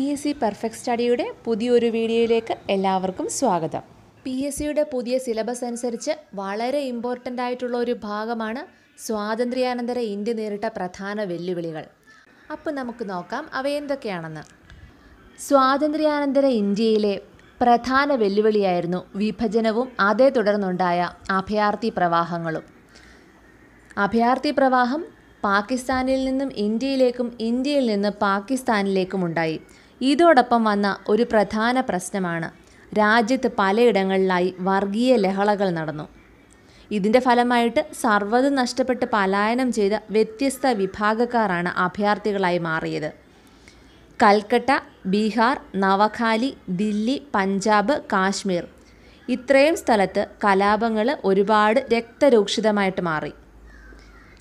P S C perfect സ്റ്റഡിയുടെ പുതിയൊരു വീഡിയോയിലേക്ക് എല്ലാവർക്കും സ്വാഗതം പി എസ് സിയുടെ പുതിയ സിലബസ് അനുസരിച്ച് വളരെ ഇമ്പോർട്ടൻ്റ് ആയിട്ടുള്ള ഒരു ഭാഗമാണ് സ്വാതന്ത്ര്യാനന്തര ഇന്ത്യ നേരിട്ട പ്രധാന വെല്ലുവിളികൾ അപ്പോൾ നമുക്ക് നോക്കാം അവ എന്തൊക്കെയാണെന്ന് സ്വാതന്ത്ര്യാനന്തര ഇന്ത്യയിലെ പ്രധാന വെല്ലുവിളിയായിരുന്നു വിഭജനവും അതേ തുടർന്നുണ്ടായ അഭയാർത്ഥി പ്രവാഹങ്ങളും അഭയാർത്ഥി പ്രവാഹം പാകിസ്ഥാനിൽ നിന്നും ഇന്ത്യയിലേക്കും ഇന്ത്യയിൽ നിന്ന് പാകിസ്ഥാനിലേക്കും ഉണ്ടായി ഇതോടൊപ്പം വന്ന ഒരു പ്രധാന പ്രശ്നമാണ് രാജ്യത്ത് പലയിടങ്ങളിലായി വർഗീയ ലഹളകൾ നടന്നു ഇതിൻ്റെ ഫലമായിട്ട് സർവ്വത് നഷ്ടപ്പെട്ട് പലായനം ചെയ്ത വ്യത്യസ്ത വിഭാഗക്കാരാണ് അഭയാർത്ഥികളായി മാറിയത് കൽക്കട്ട ബീഹാർ നവഖാലി ദില്ലി പഞ്ചാബ് കാശ്മീർ ഇത്രയും സ്ഥലത്ത് കലാപങ്ങൾ ഒരുപാട് രക്തരൂക്ഷിതമായിട്ട് മാറി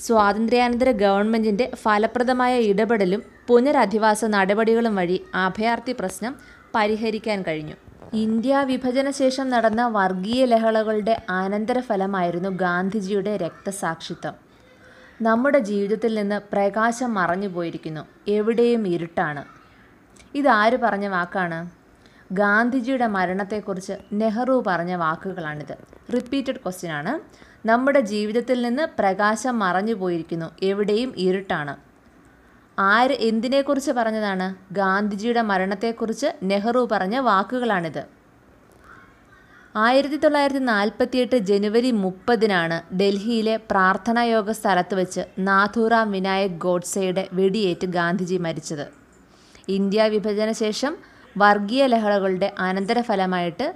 സ്വാതന്ത്ര്യാനന്തര ഗവൺമെൻറ്റിൻ്റെ ഫലപ്രദമായ ഇടപെടലും പുനരധിവാസ നടപടികളും വഴി അഭയാർത്ഥി പ്രശ്നം പരിഹരിക്കാൻ കഴിഞ്ഞു ഇന്ത്യ വിഭജന ശേഷം നടന്ന വർഗീയ ലഹളകളുടെ അനന്തരഫലമായിരുന്നു ഗാന്ധിജിയുടെ രക്തസാക്ഷിത്വം നമ്മുടെ ജീവിതത്തിൽ നിന്ന് പ്രകാശം മറഞ്ഞു പോയിരിക്കുന്നു എവിടെയും ഇരുട്ടാണ് ഇതാര് പറഞ്ഞ വാക്കാണ് ഗാന്ധിജിയുടെ മരണത്തെക്കുറിച്ച് നെഹ്റു പറഞ്ഞ വാക്കുകളാണിത് റിപ്പീറ്റഡ് ക്വസ്റ്റ്യൻ ആണ് നമ്മുടെ ജീവിതത്തിൽ നിന്ന് പ്രകാശം മറഞ്ഞു പോയിരിക്കുന്നു എവിടെയും ഇരുട്ടാണ് ആര് എന്തിനെക്കുറിച്ച് പറഞ്ഞതാണ് ഗാന്ധിജിയുടെ മരണത്തെക്കുറിച്ച് നെഹ്റു പറഞ്ഞ വാക്കുകളാണിത് ആയിരത്തി തൊള്ളായിരത്തി നാൽപ്പത്തിയെട്ട് ജനുവരി മുപ്പതിനാണ് ഡൽഹിയിലെ പ്രാർത്ഥനായോഗ സ്ഥലത്ത് വെച്ച് നാഥൂറാം വിനായക് ഗോഡ്സെയുടെ വെടിയേറ്റ് ഗാന്ധിജി മരിച്ചത് ഇന്ത്യ വിഭജന ശേഷം വർഗീയ ലഹളകളുടെ അനന്തരഫലമായിട്ട്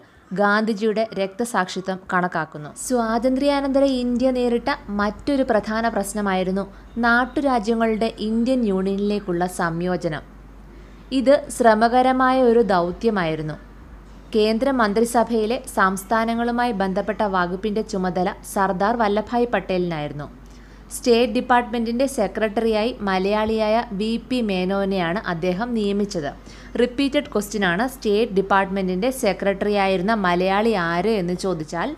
ഗാന്ധിജിയുടെ രക്തസാക്ഷിത്വം കണക്കാക്കുന്നു സ്വാതന്ത്ര്യാനന്തര ഇന്ത്യ നേരിട്ട മറ്റൊരു പ്രധാന പ്രശ്നമായിരുന്നു നാട്ടുരാജ്യങ്ങളുടെ ഇന്ത്യൻ യൂണിയനിലേക്കുള്ള സംയോജനം ഇത് ശ്രമകരമായ ഒരു ദൗത്യമായിരുന്നു കേന്ദ്ര മന്ത്രിസഭയിലെ സംസ്ഥാനങ്ങളുമായി ബന്ധപ്പെട്ട വകുപ്പിൻ്റെ ചുമതല സർദാർ വല്ലഭായ് പട്ടേലിനായിരുന്നു സ്റ്റേറ്റ് ഡിപ്പാർട്ട്മെൻറ്റിൻ്റെ സെക്രട്ടറിയായി മലയാളിയായ വി പി മേനോനെയാണ് അദ്ദേഹം നിയമിച്ചത് റിപ്പീറ്റഡ് ആണ് സ്റ്റേറ്റ് ഡിപ്പാർട്ട്മെൻറ്റിൻ്റെ സെക്രട്ടറിയായിരുന്ന മലയാളി ആര് എന്ന് ചോദിച്ചാൽ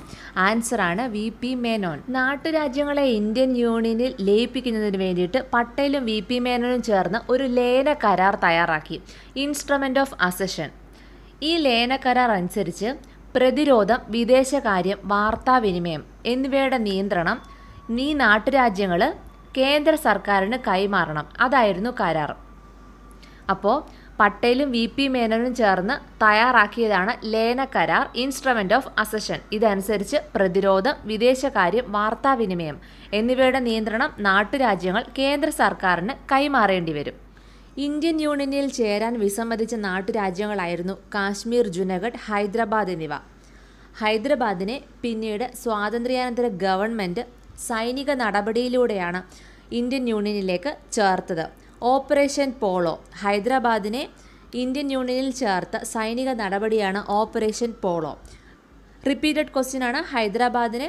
ആൻസറാണ് വി പി മേനോൻ നാട്ടുരാജ്യങ്ങളെ ഇന്ത്യൻ യൂണിയനിൽ ലയിപ്പിക്കുന്നതിന് വേണ്ടിയിട്ട് പട്ടേലും വി പി മേനോനും ചേർന്ന് ഒരു ലയന കരാർ തയ്യാറാക്കി ഇൻസ്ട്രുമെൻ്റ് ഓഫ് അസഷൻ ഈ ലയന കരാർ അനുസരിച്ച് പ്രതിരോധം വിദേശകാര്യം വാർത്താവിനിമയം എന്നിവയുടെ നിയന്ത്രണം നീ നാട്ടുരാജ്യങ്ങൾ കേന്ദ്ര സർക്കാരിന് കൈമാറണം അതായിരുന്നു കരാർ അപ്പോൾ പട്ടേലും വി പി മേനോനും ചേർന്ന് തയ്യാറാക്കിയതാണ് ലേന കരാർ ഇൻസ്ട്രുമെൻ്റ് ഓഫ് അസഷൻ ഇതനുസരിച്ച് പ്രതിരോധം വിദേശകാര്യം വാർത്താവിനിമയം എന്നിവയുടെ നിയന്ത്രണം നാട്ടുരാജ്യങ്ങൾ കേന്ദ്ര സർക്കാരിന് കൈമാറേണ്ടി വരും ഇന്ത്യൻ യൂണിയനിൽ ചേരാൻ വിസമ്മതിച്ച നാട്ടുരാജ്യങ്ങളായിരുന്നു കാശ്മീർ ജുനഗഡ് ഹൈദരാബാദ് എന്നിവ ഹൈദരാബാദിനെ പിന്നീട് സ്വാതന്ത്ര്യാനന്തര ഗവൺമെൻറ് സൈനിക നടപടിയിലൂടെയാണ് ഇന്ത്യൻ യൂണിയനിലേക്ക് ചേർത്തത് ഓപ്പറേഷൻ പോളോ ഹൈദരാബാദിനെ ഇന്ത്യൻ യൂണിയനിൽ ചേർത്ത സൈനിക നടപടിയാണ് ഓപ്പറേഷൻ പോളോ റിപ്പീറ്റഡ് ക്വസ്റ്റ്യൻ ആണ് ഹൈദരാബാദിനെ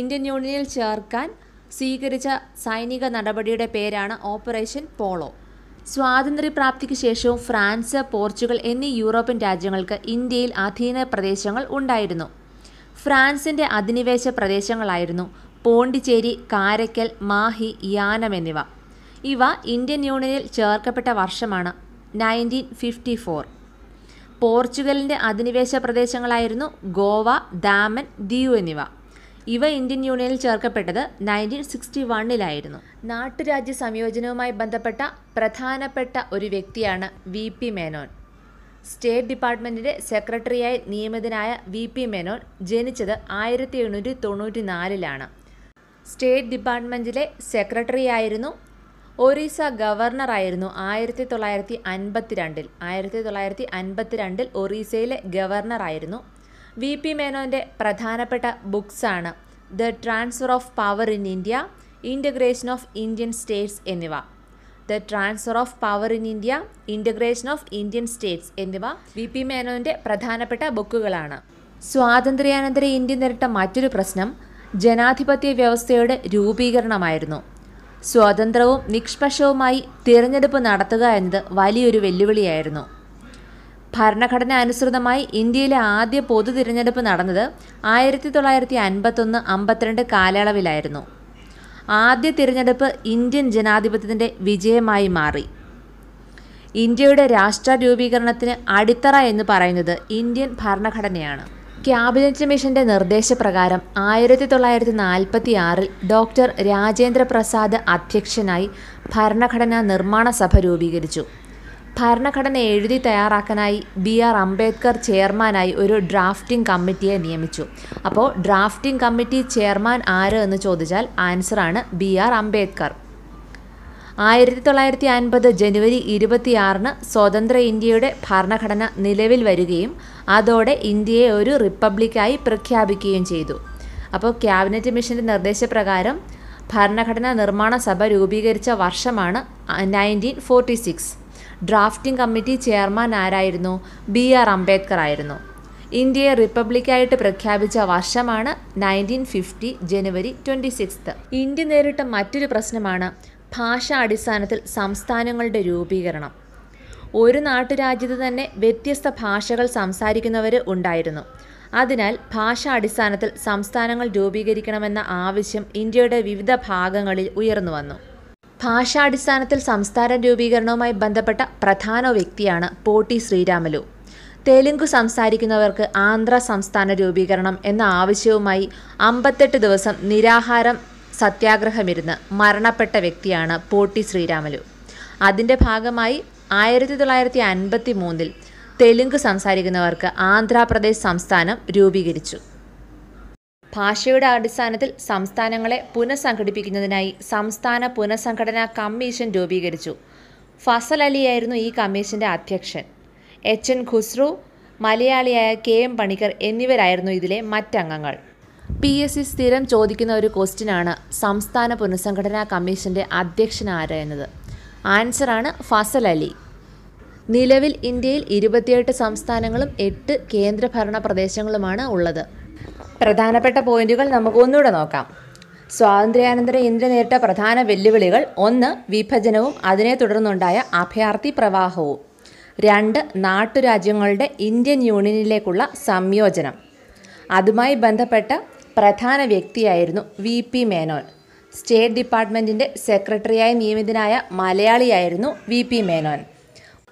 ഇന്ത്യൻ യൂണിയനിൽ ചേർക്കാൻ സ്വീകരിച്ച സൈനിക നടപടിയുടെ പേരാണ് ഓപ്പറേഷൻ പോളോ സ്വാതന്ത്ര്യപ്രാപ്തിക്ക് ശേഷവും ഫ്രാൻസ് പോർച്ചുഗൽ എന്നീ യൂറോപ്യൻ രാജ്യങ്ങൾക്ക് ഇന്ത്യയിൽ അധീന പ്രദേശങ്ങൾ ഉണ്ടായിരുന്നു ഫ്രാൻസിൻ്റെ അധിനിവേശ പ്രദേശങ്ങളായിരുന്നു പോണ്ടിച്ചേരി കാരയ്ക്കൽ മാഹി യാനം എന്നിവ ഇവ ഇന്ത്യൻ യൂണിയനിൽ ചേർക്കപ്പെട്ട വർഷമാണ് നയൻറ്റീൻ ഫിഫ്റ്റി ഫോർ പോർച്ചുഗലിൻ്റെ അധിനിവേശ പ്രദേശങ്ങളായിരുന്നു ഗോവ ദാമൻ ദിയു എന്നിവ ഇവ ഇന്ത്യൻ യൂണിയനിൽ ചേർക്കപ്പെട്ടത് നയൻറ്റീൻ സിക്സ്റ്റി വണ്ണിലായിരുന്നു നാട്ടുരാജ്യ സംയോജനവുമായി ബന്ധപ്പെട്ട പ്രധാനപ്പെട്ട ഒരു വ്യക്തിയാണ് വി പി മേനോൻ സ്റ്റേറ്റ് ഡിപ്പാർട്ട്മെൻറ്റിൻ്റെ സെക്രട്ടറിയായി നിയമിതനായ വി പി മേനോൻ ജനിച്ചത് ആയിരത്തി എണ്ണൂറ്റി തൊണ്ണൂറ്റി നാലിലാണ് സ്റ്റേറ്റ് ഡിപ്പാർട്ട്മെൻറ്റിലെ ആയിരുന്നു ഒറീസ ഗവർണറായിരുന്നു ആയിരത്തി തൊള്ളായിരത്തി അൻപത്തിരണ്ടിൽ ആയിരത്തി തൊള്ളായിരത്തി അൻപത്തിരണ്ടിൽ ഒറീസയിലെ ഗവർണറായിരുന്നു വി പി മേനോൻ്റെ പ്രധാനപ്പെട്ട ബുക്സാണ് The Transfer of Power in India Integration of Indian States എന്നിവ The Transfer of Power in India Integration of Indian States എന്നിവ വി പി മേനോൻ്റെ പ്രധാനപ്പെട്ട ബുക്കുകളാണ് സ്വാതന്ത്ര്യാനന്തര ഇന്ത്യ നേരിട്ട മറ്റൊരു പ്രശ്നം ജനാധിപത്യ വ്യവസ്ഥയുടെ രൂപീകരണമായിരുന്നു സ്വതന്ത്രവും നിഷ്പക്ഷവുമായി തിരഞ്ഞെടുപ്പ് നടത്തുക എന്നത് വലിയൊരു വെല്ലുവിളിയായിരുന്നു ഭരണഘടന അനുസൃതമായി ഇന്ത്യയിലെ ആദ്യ പൊതു തിരഞ്ഞെടുപ്പ് നടന്നത് ആയിരത്തി തൊള്ളായിരത്തി അൻപത്തൊന്ന് അമ്പത്തിരണ്ട് കാലയളവിലായിരുന്നു ആദ്യ തിരഞ്ഞെടുപ്പ് ഇന്ത്യൻ ജനാധിപത്യത്തിൻ്റെ വിജയമായി മാറി ഇന്ത്യയുടെ രാഷ്ട്ര രൂപീകരണത്തിന് അടിത്തറ എന്ന് പറയുന്നത് ഇന്ത്യൻ ഭരണഘടനയാണ് ക്യാബിനറ്റ് മിഷന്റെ നിർദ്ദേശപ്രകാരം ആയിരത്തി തൊള്ളായിരത്തി നാൽപ്പത്തി ആറിൽ ഡോക്ടർ രാജേന്ദ്ര പ്രസാദ് അധ്യക്ഷനായി ഭരണഘടനാ നിർമ്മാണ സഭ രൂപീകരിച്ചു ഭരണഘടന എഴുതി തയ്യാറാക്കാനായി ബി ആർ അംബേദ്കർ ചെയർമാനായി ഒരു ഡ്രാഫ്റ്റിംഗ് കമ്മിറ്റിയെ നിയമിച്ചു അപ്പോൾ ഡ്രാഫ്റ്റിംഗ് കമ്മിറ്റി ചെയർമാൻ ആര് എന്ന് ചോദിച്ചാൽ ആൻസറാണ് ബി ആർ അംബേദ്കർ ആയിരത്തി തൊള്ളായിരത്തി അൻപത് ജനുവരി ഇരുപത്തിയാറിന് സ്വതന്ത്ര ഇന്ത്യയുടെ ഭരണഘടന നിലവിൽ വരികയും അതോടെ ഇന്ത്യയെ ഒരു റിപ്പബ്ലിക്കായി പ്രഖ്യാപിക്കുകയും ചെയ്തു അപ്പോൾ ക്യാബിനറ്റ് മിഷൻ്റെ നിർദ്ദേശപ്രകാരം ഭരണഘടനാ നിർമ്മാണ സഭ രൂപീകരിച്ച വർഷമാണ് nineteen forty six drafting committee chairman ആരായിരുന്നു ബി ആർ അംബേദ്കർ ആയിരുന്നു ഇന്ത്യയെ റിപ്പബ്ലിക്കായിട്ട് പ്രഖ്യാപിച്ച വർഷമാണ് നയൻറ്റീൻ ഫിഫ്റ്റി ജനുവരി ട്വൻറ്റി സിക്സ് ഇന്ത്യ നേരിട്ട മറ്റൊരു പ്രശ്നമാണ് ഭാഷാടിസ്ഥാനത്തിൽ സംസ്ഥാനങ്ങളുടെ രൂപീകരണം ഒരു നാട്ടുരാജ്യത്ത് തന്നെ വ്യത്യസ്ത ഭാഷകൾ സംസാരിക്കുന്നവർ ഉണ്ടായിരുന്നു അതിനാൽ ഭാഷാടിസ്ഥാനത്തിൽ സംസ്ഥാനങ്ങൾ രൂപീകരിക്കണമെന്ന ആവശ്യം ഇന്ത്യയുടെ വിവിധ ഭാഗങ്ങളിൽ ഉയർന്നു വന്നു ഭാഷാടിസ്ഥാനത്തിൽ സംസ്ഥാന രൂപീകരണവുമായി ബന്ധപ്പെട്ട പ്രധാന വ്യക്തിയാണ് പോട്ടി ശ്രീരാമലു തെലുങ്ക് സംസാരിക്കുന്നവർക്ക് ആന്ധ്ര സംസ്ഥാന രൂപീകരണം എന്ന ആവശ്യവുമായി അമ്പത്തെട്ട് ദിവസം നിരാഹാരം സത്യാഗ്രഹമിരുന്ന് മരണപ്പെട്ട വ്യക്തിയാണ് പോട്ടി ശ്രീരാമലു അതിൻ്റെ ഭാഗമായി ആയിരത്തി തൊള്ളായിരത്തി അൻപത്തി മൂന്നിൽ തെലുങ്ക് സംസാരിക്കുന്നവർക്ക് ആന്ധ്രാപ്രദേശ് സംസ്ഥാനം രൂപീകരിച്ചു ഭാഷയുടെ അടിസ്ഥാനത്തിൽ സംസ്ഥാനങ്ങളെ പുനഃസംഘടിപ്പിക്കുന്നതിനായി സംസ്ഥാന പുനഃസംഘടനാ കമ്മീഷൻ രൂപീകരിച്ചു ഫസൽ അലിയായിരുന്നു ഈ കമ്മീഷൻ്റെ അധ്യക്ഷൻ എച്ച് എൻ ഖുസ്രു മലയാളിയായ കെ എം പണിക്കർ എന്നിവരായിരുന്നു ഇതിലെ മറ്റംഗങ്ങൾ പി എസ് സി സ്ഥിരം ചോദിക്കുന്ന ഒരു ക്വസ്റ്റിനാണ് സംസ്ഥാന പുനഃസംഘടനാ കമ്മീഷൻ്റെ അധ്യക്ഷൻ ആരായുന്നത് ആൻസറാണ് ഫസൽ അലി നിലവിൽ ഇന്ത്യയിൽ ഇരുപത്തിയെട്ട് സംസ്ഥാനങ്ങളും എട്ട് കേന്ദ്രഭരണ പ്രദേശങ്ങളുമാണ് ഉള്ളത് പ്രധാനപ്പെട്ട പോയിന്റുകൾ നമുക്ക് ഒന്നുകൂടെ നോക്കാം സ്വാതന്ത്ര്യാനന്തര ഇന്ത്യ നേരിട്ട പ്രധാന വെല്ലുവിളികൾ ഒന്ന് വിഭജനവും അതിനെ തുടർന്നുണ്ടായ അഭയാർത്ഥി പ്രവാഹവും രണ്ട് നാട്ടുരാജ്യങ്ങളുടെ ഇന്ത്യൻ യൂണിയനിലേക്കുള്ള സംയോജനം അതുമായി ബന്ധപ്പെട്ട പ്രധാന വ്യക്തിയായിരുന്നു വി പി മേനോൻ സ്റ്റേറ്റ് ഡിപ്പാർട്ട്മെൻറ്റിൻ്റെ സെക്രട്ടറിയായി നിയമിതനായ മലയാളിയായിരുന്നു വി പി മേനോൻ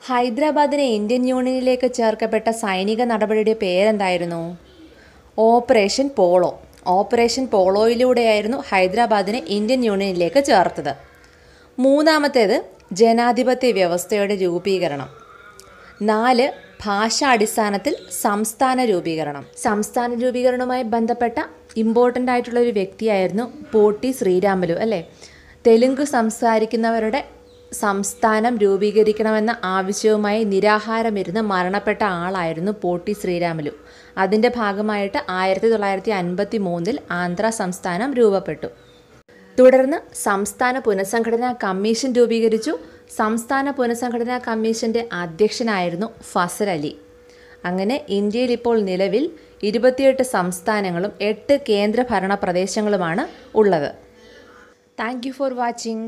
ഹൈദരാബാദിനെ ഇന്ത്യൻ യൂണിയനിലേക്ക് ചേർക്കപ്പെട്ട സൈനിക നടപടിയുടെ പേരെന്തായിരുന്നു ഓപ്പറേഷൻ പോളോ ഓപ്പറേഷൻ പോളോയിലൂടെയായിരുന്നു ഹൈദരാബാദിനെ ഇന്ത്യൻ യൂണിയനിലേക്ക് ചേർത്തത് മൂന്നാമത്തേത് ജനാധിപത്യ വ്യവസ്ഥയുടെ രൂപീകരണം നാല് അടിസ്ഥാനത്തിൽ സംസ്ഥാന രൂപീകരണം സംസ്ഥാന രൂപീകരണവുമായി ബന്ധപ്പെട്ട ഇമ്പോർട്ടൻ്റ് ആയിട്ടുള്ള ഒരു വ്യക്തിയായിരുന്നു പോട്ടി ശ്രീരാമലു അല്ലേ തെലുങ്ക് സംസാരിക്കുന്നവരുടെ സംസ്ഥാനം രൂപീകരിക്കണമെന്ന ആവശ്യവുമായി നിരാഹാരമിരുന്ന് മരണപ്പെട്ട ആളായിരുന്നു പോട്ടി ശ്രീരാമലു അതിൻ്റെ ഭാഗമായിട്ട് ആയിരത്തി തൊള്ളായിരത്തി അൻപത്തി മൂന്നിൽ ആന്ധ്ര സംസ്ഥാനം രൂപപ്പെട്ടു തുടർന്ന് സംസ്ഥാന പുനഃസംഘടനാ കമ്മീഷൻ രൂപീകരിച്ചു സംസ്ഥാന പുനഃസംഘടനാ കമ്മീഷൻ്റെ അധ്യക്ഷനായിരുന്നു ഫസൽ അലി അങ്ങനെ ഇന്ത്യയിൽ ഇപ്പോൾ നിലവിൽ ഇരുപത്തിയെട്ട് സംസ്ഥാനങ്ങളും എട്ട് കേന്ദ്രഭരണ പ്രദേശങ്ങളുമാണ് ഉള്ളത് താങ്ക് ഫോർ വാച്ചിങ്